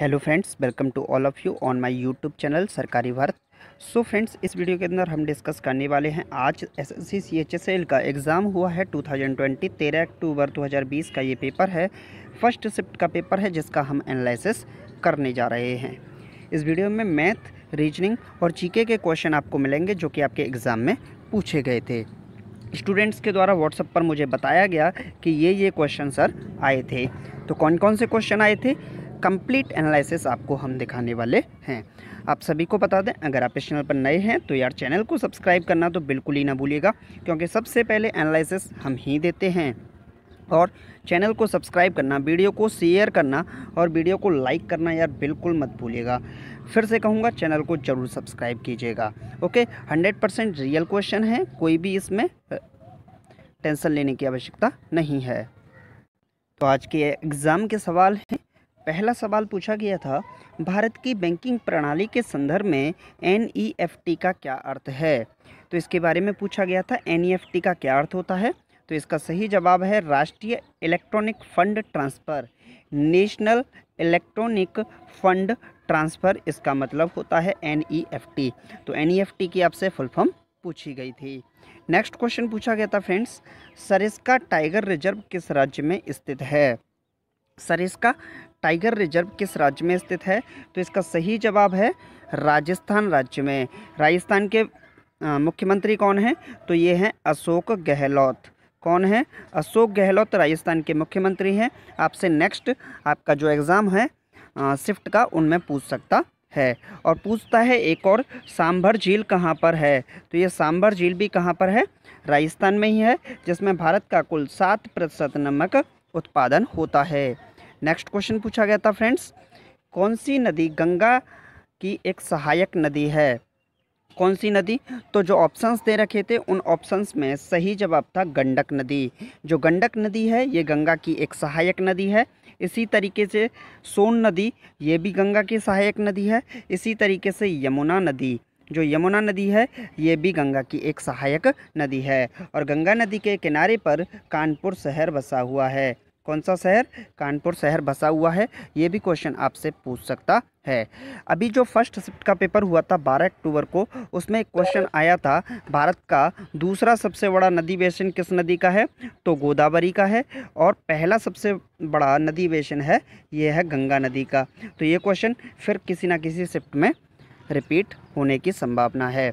hello friends welcome to all of you on my YouTube channel Sarkari Bharat so friends इस video के अंदर हम discuss करने वाले हैं आज S S C C H S L का एग्ज़ाम हुआ है 2020 13 अक्टूबर 2020 का ये पेपर है फर्स्ट शिफ्ट का पेपर है जिसका हम एनालिसिस करने जा रहे हैं इस वीडियो में मैथ रीजनिंग और चीके के क्वेश्चन आपको मिलेंगे जो कि आपके एग्ज़ाम में पूछे गए थे स्टूडेंट्स के द्वारा व्हाट्सएप पर मुझे बताया गया कि ये ये क्वेश्चन सर आए थे तो कौन कौन से क्वेश्चन आए थे कंप्लीट एनालिसिस आपको हम दिखाने वाले हैं आप सभी को बता दें अगर आप इस चैनल पर नए हैं तो यार चैनल को सब्सक्राइब करना तो बिल्कुल ही ना भूलिएगा क्योंकि सबसे पहले एनालिसिस हम ही देते हैं और चैनल को सब्सक्राइब करना वीडियो को शेयर करना और वीडियो को लाइक करना यार बिल्कुल मत भूलिएगा फिर से कहूँगा चैनल को ज़रूर सब्सक्राइब कीजिएगा okay hundred percent real question है कोई भी इसमें टेंशन लेने की आवश्यकता नहीं है तो आज के एग्ज़ाम के सवाल हैं पहला सवाल पूछा गया था भारत की बैंकिंग प्रणाली के संदर्भ में एन का क्या अर्थ है तो इसके बारे में पूछा गया था एन का क्या अर्थ होता है तो इसका सही जवाब है राष्ट्रीय electronic fund transfer national electronic fund transfer इसका मतलब होता है एन तो एन की आपसे फुल फॉर्म पूछी गई थी नेक्स्ट क्वेश्चन पूछा गया था फ्रेंड्स सरिस्का टाइगर रिजर्व किस राज्य में स्थित है सरिस्का टाइगर रिजर्व किस राज्य में स्थित है तो इसका सही जवाब है राजस्थान राज्य में राजस्थान के मुख्यमंत्री कौन हैं तो ये हैं अशोक गहलोत कौन है अशोक गहलोत राजस्थान के मुख्यमंत्री हैं आपसे नेक्स्ट आपका जो एग्ज़ाम है शिफ्ट का उनमें पूछ सकता है और पूछता है एक और सांभर झील कहाँ पर है तो ये सांभर झील भी कहाँ पर है राजस्थान में ही है जिसमें भारत का कुल सात प्रतिशत नमक उत्पादन होता है नेक्स्ट क्वेश्चन पूछा गया था फ्रेंड्स कौन सी नदी गंगा की एक सहायक नदी है कौन सी नदी तो जो ऑप्शंस दे रखे थे उन ऑप्शंस में सही जवाब था गंडक नदी जो गंडक नदी है ये गंगा की एक सहायक नदी है इसी तरीके से सोन नदी ये भी गंगा की सहायक नदी है इसी तरीके से यमुना नदी जो यमुना नदी है ये भी गंगा की एक सहायक नदी है और गंगा नदी के किनारे पर कानपुर शहर बसा हुआ है कौन सा शहर कानपुर शहर बसा हुआ है ये भी क्वेश्चन आपसे पूछ सकता है अभी जो फर्स्ट शिफ्ट का पेपर हुआ था 12 अक्टूबर को उसमें एक क्वेश्चन आया था भारत का दूसरा सबसे बड़ा नदी बेसिन किस नदी का है तो गोदावरी का है और पहला सबसे बड़ा नदी बेसिन है ये है गंगा नदी का तो ये क्वेश्चन फिर किसी ना किसी शिफ्ट में रिपीट होने की संभावना है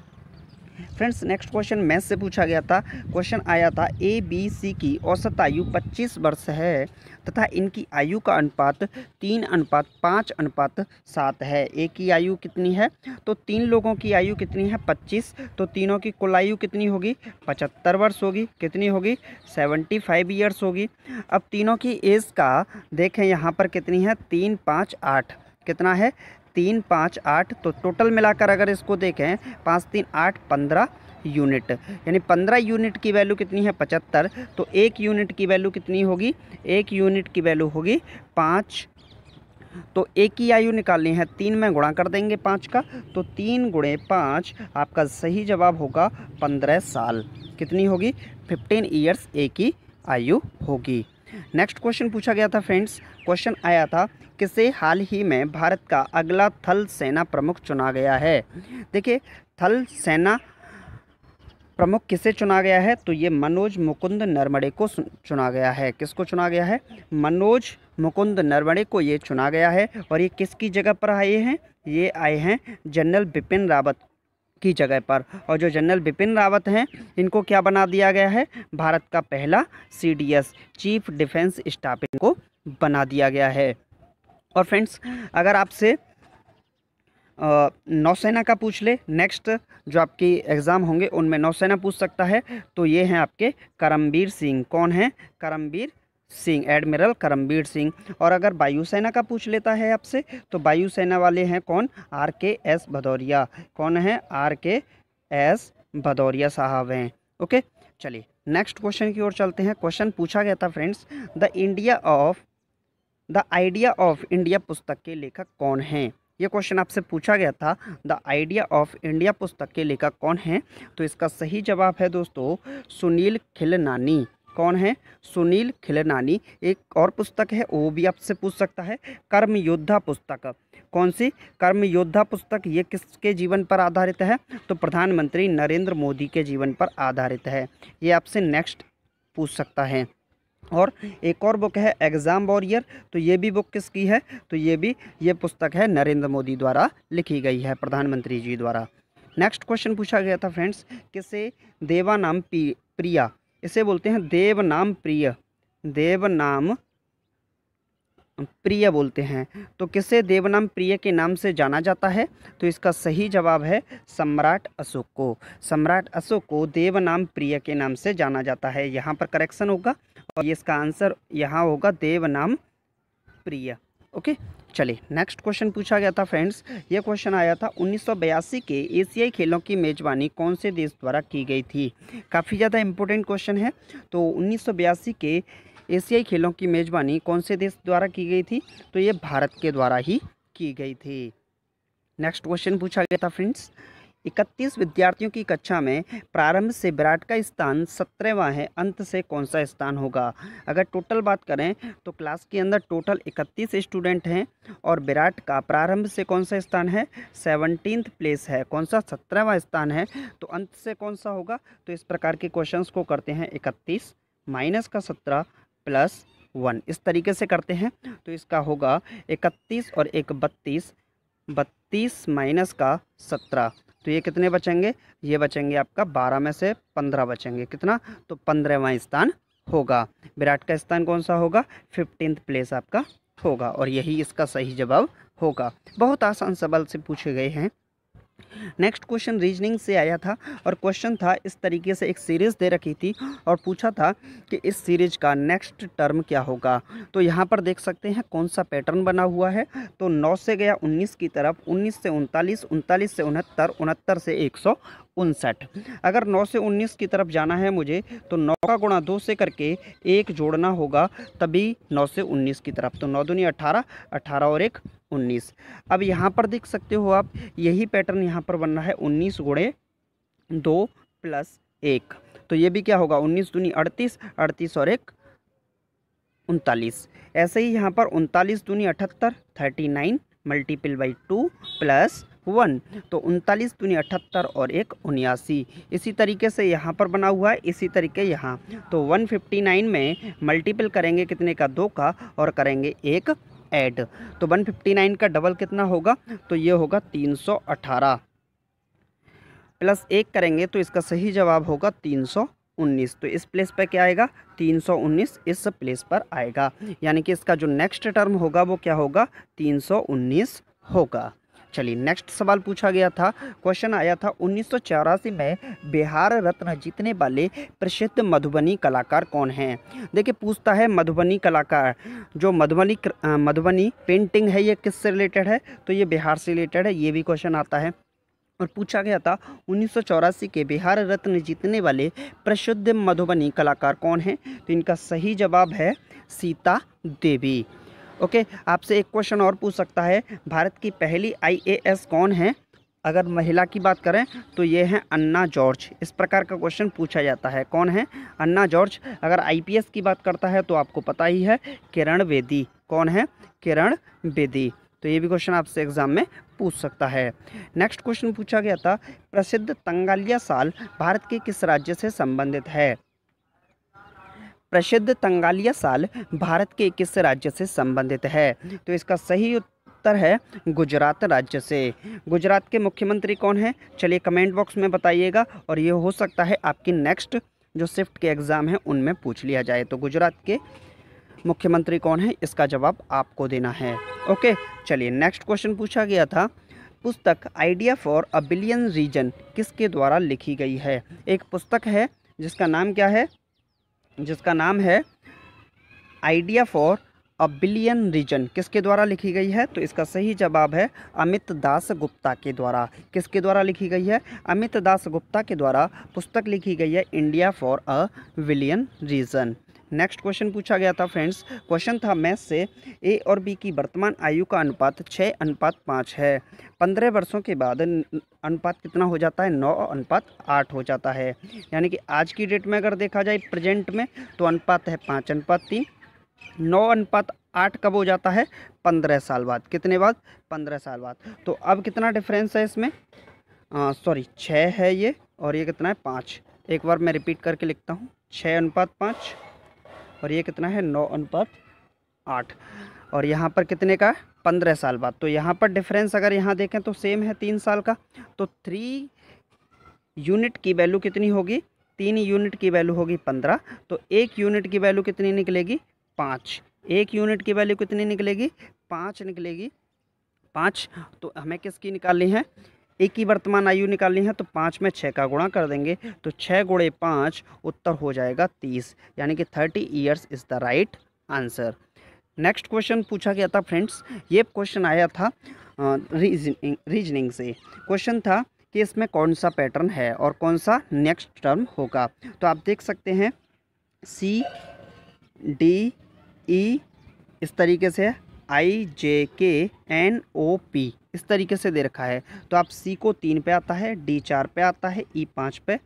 फ्रेंड्स नेक्स्ट क्वेश्चन मैथ से पूछा गया था क्वेश्चन आया था ए बी सी की औसत आयु 25 वर्ष है तथा इनकी आयु का अनुपात तीन अनुपात पाँच अनुपात सात है ए की आयु कितनी है तो तीन लोगों की आयु कितनी है 25 तो तीनों की कुल आयु कितनी होगी 75 वर्ष होगी कितनी होगी 75 फाइव ईयर्स होगी अब तीनों की एज का देखें यहाँ पर कितनी है तीन पाँच आठ कितना है तीन पाँच आठ तो टोटल मिलाकर अगर इसको देखें पाँच तीन आठ पंद्रह यूनिट यानी पंद्रह यूनिट की वैल्यू कितनी है पचहत्तर तो एक यूनिट की वैल्यू कितनी होगी एक यूनिट की वैल्यू होगी पाँच तो एक ही आयु निकालनी है तीन में गुणा कर देंगे पाँच का तो तीन गुणे पाँच आपका सही जवाब होगा पंद्रह साल कितनी होगी फिफ्टीन ईयर्स एक ही आयु होगी नेक्स्ट क्वेश्चन पूछा गया था फ्रेंड्स क्वेश्चन आया था किसे हाल ही में भारत का अगला थल सेना प्रमुख चुना गया है देखिए थल सेना प्रमुख किसे चुना गया है तो ये मनोज मुकुंद नरमड़े को चुना गया है किसको चुना गया है मनोज मुकुंद नरमड़े को ये चुना गया है और ये किसकी जगह पर आए हैं ये आए हैं जनरल बिपिन रावत की जगह पर और जो जनरल बिपिन रावत हैं इनको क्या बना दिया गया है भारत का पहला सीडीएस चीफ डिफेंस स्टाफ इनको बना दिया गया है और फ्रेंड्स अगर आपसे नौसेना का पूछ ले नेक्स्ट जो आपकी एग्ज़ाम होंगे उनमें नौसेना पूछ सकता है तो ये हैं आपके करमबीर सिंह कौन हैं करमबीर सिंह एडमिरल करमबीर सिंह और अगर वायुसेना का पूछ लेता है आपसे तो वायुसेना वाले हैं कौन आर के एस भदौरिया कौन है आर के एस भदौरिया साहब हैं ओके चलिए नेक्स्ट क्वेश्चन की ओर चलते हैं क्वेश्चन पूछा गया था friends the India of the idea of India पुस्तक के लेखक कौन हैं ये क्वेश्चन आपसे पूछा गया था द आइडिया ऑफ इंडिया पुस्तक के लेखक कौन हैं तो इसका सही जवाब है दोस्तों सुनील खिलनानी कौन है सुनील खिलनानी एक और पुस्तक है वो भी आपसे पूछ सकता है कर्म योद्धा पुस्तक कौन सी कर्म योद्धा पुस्तक ये किसके जीवन पर आधारित है तो प्रधानमंत्री नरेंद्र मोदी के जीवन पर आधारित है ये आपसे नेक्स्ट पूछ सकता है और एक और बुक है एग्ज़ाम वॉरियर तो ये भी बुक किसकी है तो ये भी ये पुस्तक है नरेंद्र मोदी द्वारा लिखी गई है प्रधानमंत्री जी द्वारा नेक्स्ट क्वेश्चन पूछा गया था फ्रेंड्स किसे देवा नाम पी प्रिया इसे बोलते हैं देव नाम प्रिय देव नाम प्रिय बोलते हैं तो किसे देवनाम प्रिय के नाम से जाना जाता है तो इसका सही जवाब है सम्राट अशोक को सम्राट अशोक को देवनाम प्रिय के नाम से जाना जाता है यहाँ पर करेक्शन होगा और इसका आंसर यहाँ होगा देवनाम प्रिय ओके चलिए नेक्स्ट क्वेश्चन पूछा गया था फ्रेंड्स ये क्वेश्चन आया था 1982 के एशियाई खेलों की मेज़बानी कौन से देश द्वारा की गई थी काफ़ी ज़्यादा इंपॉर्टेंट क्वेश्चन है तो 1982 के एशियाई खेलों की मेज़बानी कौन से देश द्वारा की गई थी तो ये भारत के द्वारा ही की गई थी नेक्स्ट क्वेश्चन पूछा गया था फ्रेंड्स इकतीस विद्यार्थियों की कक्षा में प्रारंभ से विराट का स्थान सत्रहवा है अंत से कौन सा स्थान होगा अगर टोटल बात करें तो क्लास के अंदर टोटल इकतीस स्टूडेंट हैं और विराट का प्रारंभ से कौन सा स्थान है सेवनटीन्थ प्लेस है कौन सा सत्रहवा स्थान है तो अंत से कौन सा होगा तो इस प्रकार के क्वेश्चंस को करते हैं इकतीस माइनस का सत्रह प्लस वन इस तरीके से करते हैं तो इसका होगा इकतीस और एक बत्तीस बत्तीस माइनस का सत्रह तो ये कितने बचेंगे ये बचेंगे आपका बारह में से पंद्रह बचेंगे कितना तो पंद्रहवा स्थान होगा विराट का स्थान कौन सा होगा फिफ्टींथ प्लेस आपका होगा और यही इसका सही जवाब होगा बहुत आसान सवाल से पूछे गए हैं नेक्स्ट क्वेश्चन रीजनिंग से आया था और क्वेश्चन था इस तरीके से एक सीरीज़ दे रखी थी और पूछा था कि इस सीरीज का नेक्स्ट टर्म क्या होगा तो यहाँ पर देख सकते हैं कौन सा पैटर्न बना हुआ है तो नौ से गया उन्नीस की तरफ उन्नीस से उनतालीस उनतालीस से उनहत्तर उनहत्तर से एक उनसठ अगर नौ से उन्नीस की तरफ जाना है मुझे तो नौ का गुणा दो से करके एक जोड़ना होगा तभी नौ से उन्नीस की तरफ तो नौ दूनी अठारह अठारह और एक उन्नीस अब यहाँ पर देख सकते हो आप यही पैटर्न यहाँ पर बन रहा है उन्नीस गुणे दो प्लस एक तो ये भी क्या होगा उन्नीस दूनी अड़तीस अड़तीस और एक उनतालीस ऐसे ही यहाँ पर उनतालीस दूनी अठहत्तर thirty nine multiple by two plus one तो उनतालीस दूनी अठहत्तर और एक उन्यासी इसी तरीके से यहाँ पर बना हुआ है इसी तरीके यहाँ तो वन फिफ्टी नाइन में मल्टीपल करेंगे कितने का दो का और करेंगे एक ऐड तो वन फिफ्टी नाइन का डबल कितना होगा तो ये होगा तीन सौ अठारह प्लस एक करेंगे तो इसका सही जवाब होगा तीन सौ उन्नीस तो इस प्लेस पर क्या आएगा तीन सौ उन्नीस इस प्लेस पर आएगा यानी कि इसका जो नेक्स्ट टर्म होगा वो क्या होगा तीन सौ उन्नीस होगा चलिए नेक्स्ट सवाल पूछा गया था क्वेश्चन आया था उन्नीस में बिहार रत्न जीतने वाले प्रसिद्ध मधुबनी कलाकार कौन हैं देखिए पूछता है मधुबनी कलाकार जो मधुबनी मधुबनी पेंटिंग है ये किससे रिलेटेड है तो ये बिहार से रिलेटेड है ये भी क्वेश्चन आता है और पूछा गया था उन्नीस के बिहार रत्न जीतने वाले प्रसिद्ध मधुबनी कलाकार कौन हैं तो इनका सही जवाब है सीता देवी ओके आपसे एक क्वेश्चन और पूछ सकता है भारत की पहली आईएएस कौन है अगर महिला की बात करें तो ये हैं अन्ना जॉर्ज इस प्रकार का क्वेश्चन पूछा जाता है कौन है अन्ना जॉर्ज अगर आईपीएस की बात करता है तो आपको पता ही है किरण बेदी कौन है किरण बेदी तो ये भी क्वेश्चन आपसे एग्जाम में पूछ सकता है नेक्स्ट क्वेश्चन पूछा गया था प्रसिद्ध तंगालिया साल भारत के किस राज्य से संबंधित है प्रसिद्ध तंगालिया साल भारत के किस राज्य से संबंधित है तो इसका सही उत्तर है गुजरात राज्य से गुजरात के मुख्यमंत्री कौन है चलिए कमेंट बॉक्स में बताइएगा और ये हो सकता है आपकी नेक्स्ट जो शिफ्ट के एग्ज़ाम हैं उनमें पूछ लिया जाए तो गुजरात के मुख्यमंत्री कौन है इसका जवाब आपको देना है ओके चलिए नेक्स्ट क्वेश्चन पूछा गया था पुस्तक idea for a billion reason किसके द्वारा लिखी गई है एक पुस्तक है जिसका नाम क्या है जिसका नाम है idea for a billion reason किसके द्वारा लिखी गई है तो इसका सही जवाब है अमित दास गुप्ता के द्वारा किसके द्वारा लिखी गई है अमित दास गुप्ता के द्वारा पुस्तक लिखी गई है India for a billion reason next question पूछा गया था फ्रेंड्स क्वेश्चन था मैथ से ए और बी की वर्तमान आयु का अनुपात छः अनुपात पाँच है पंद्रह वर्षों के बाद अनुपात कितना हो जाता है नौ अनुपात आठ हो जाता है यानी कि आज की डेट में अगर देखा जाए प्रेजेंट में तो अनुपात है पाँच अनुपात तीन नौ अनुपात आठ कब हो जाता है पंद्रह साल बाद कितने बाद पंद्रह साल बाद तो अब कितना डिफरेंस है इसमें सॉरी छः है ये और ये कितना है पाँच एक बार मैं रिपीट करके लिखता हूँ छः अनुपात पाँच और ये कितना है नौ अनुपात आठ और यहाँ पर कितने का पंद्रह साल बाद तो यहाँ पर डिफरेंस अगर यहाँ देखें तो सेम है तीन साल का तो थ्री यूनिट की वैल्यू कितनी होगी तीन यूनिट की वैल्यू होगी पंद्रह तो एक यूनिट की वैल्यू कितनी निकलेगी पाँच एक यूनिट की वैल्यू कितनी निकलेगी पाँच निकलेगी पाँच तो हमें किसकी निकालनी है ए की वर्तमान आयु निकालनी है तो पाँच में छः का गुणा कर देंगे तो छः गुणे पाँच उत्तर हो जाएगा तीस यानी कि thirty years is the right answer next question पूछा गया था फ्रेंड्स ये क्वेश्चन आया था रीजनिंग रीजनिंग से क्वेश्चन था कि इसमें कौन सा पैटर्न है और कौन सा नेक्स्ट टर्म होगा तो आप देख सकते हैं सी डी ई इस तरीके से आई जे के एन ओ पी इस तरीके से दे रखा है तो आप सी को तीन पे आता है डी चार पे आता है ई e पाँच पे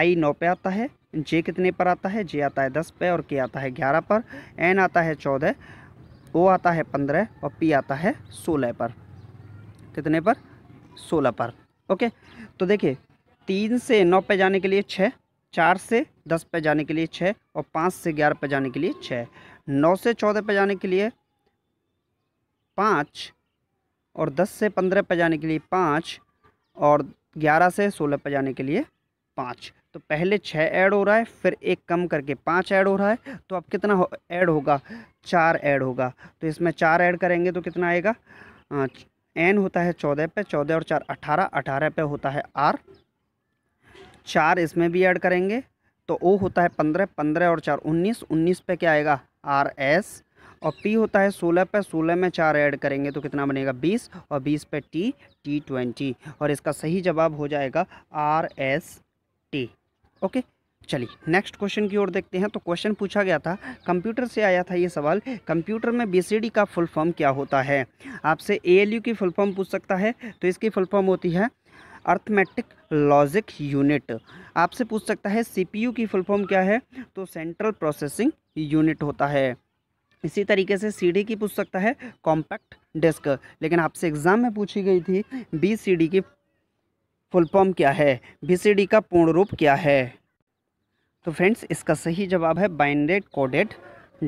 आई नौ पे आता है जे कितने पर आता है जे आता है दस पे और के आता है ग्यारह पर एन आता है चौदह ओ आता है पंद्रह और पी आता है सोलह पर कितने पर सोलह पर ओके तो देखिए तीन से नौ पे जाने के लिए छः चार से दस पे जाने के लिए छः और पाँच से ग्यारह पे जाने के लिए छः नौ से चौदह पे जाने के लिए पाँच और दस से पंद्रह पर जाने के लिए पाँच और ग्यारह से सोलह पर जाने के लिए पाँच तो पहले छः ऐड हो रहा है फिर एक कम करके पाँच ऐड हो रहा है तो अब कितना हो, ऐड होगा चार ऐड होगा तो इसमें चार ऐड करेंगे तो कितना आएगा एन होता है चौदह पे चौदह और चार अठारह अठारह पे होता है आर चार इसमें भी ऐड करेंगे तो ओ होता है पंद्रह पंद्रह और चार उन्नीस उन्नीस पे क्या आएगा आर एस और पी होता है सोलह पे सोलह में चार ऐड करेंगे तो कितना बनेगा बीस और बीस पे टी टी ट्वेंटी और इसका सही जवाब हो जाएगा आर एस टी ओके चलिए नेक्स्ट क्वेश्चन की ओर देखते हैं तो क्वेश्चन पूछा गया था कंप्यूटर से आया था ये सवाल कंप्यूटर में डी का फुल फॉर्म क्या होता है आपसे यू की फुल फॉर्म पूछ सकता है तो इसकी फुल फॉर्म होती है अर्थमेटिक लॉजिक यूनिट आपसे पूछ सकता है सीपीयू की फुल फॉर्म क्या है तो सेंट्रल प्रोसेसिंग यूनिट होता है इसी तरीके से सी डी की पूछ सकता है कॉम्पैक्ट डिस्क लेकिन आपसे एग्ज़ाम में पूछी गई थी बी सी डी की फुल फॉर्म क्या है बी सी डी का पूर्ण रूप क्या है तो फ्रेंड्स इसका सही जवाब है बाइंडेड कोडेड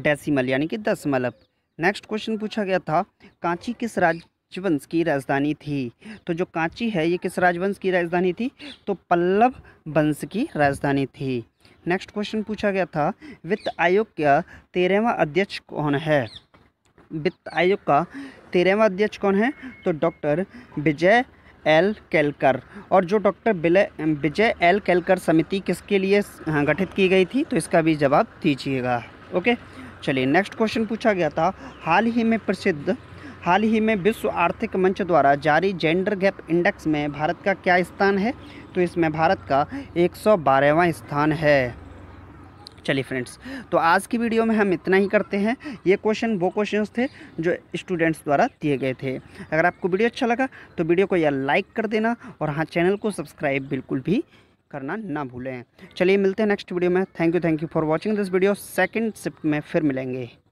डेसिमल यानी कि दसमलव नेक्स्ट क्वेश्चन पूछा गया था कांची किस राजवंश की राजधानी थी तो जो कांची है ये किस राजवंश की राजधानी थी तो पल्लव वंश की राजधानी थी नेक्स्ट क्वेश्चन पूछा गया था वित्त आयोग का तेरहवा अध्यक्ष कौन है वित्त आयोग का तेरहवा अध्यक्ष कौन है तो डॉक्टर विजय एल कैलकर और जो डॉक्टर विजय एल केलकर समिति किसके लिए हाँ, गठित की गई थी तो इसका भी जवाब दीजिएगा ओके चलिए नेक्स्ट क्वेश्चन पूछा गया था हाल ही में प्रसिद्ध हाल ही में विश्व आर्थिक मंच द्वारा जारी जेंडर गैप इंडेक्स में भारत का क्या स्थान है तो इसमें भारत का एक स्थान है चलिए फ्रेंड्स तो आज की वीडियो में हम इतना ही करते हैं ये क्वेश्चन वो क्वेश्चंस थे जो स्टूडेंट्स द्वारा दिए गए थे अगर आपको वीडियो अच्छा लगा तो वीडियो को यह लाइक कर देना और हाँ चैनल को सब्सक्राइब बिल्कुल भी करना ना भूलें चलिए मिलते हैं नेक्स्ट वीडियो में thank you thank you for watching this video second shift में फिर मिलेंगे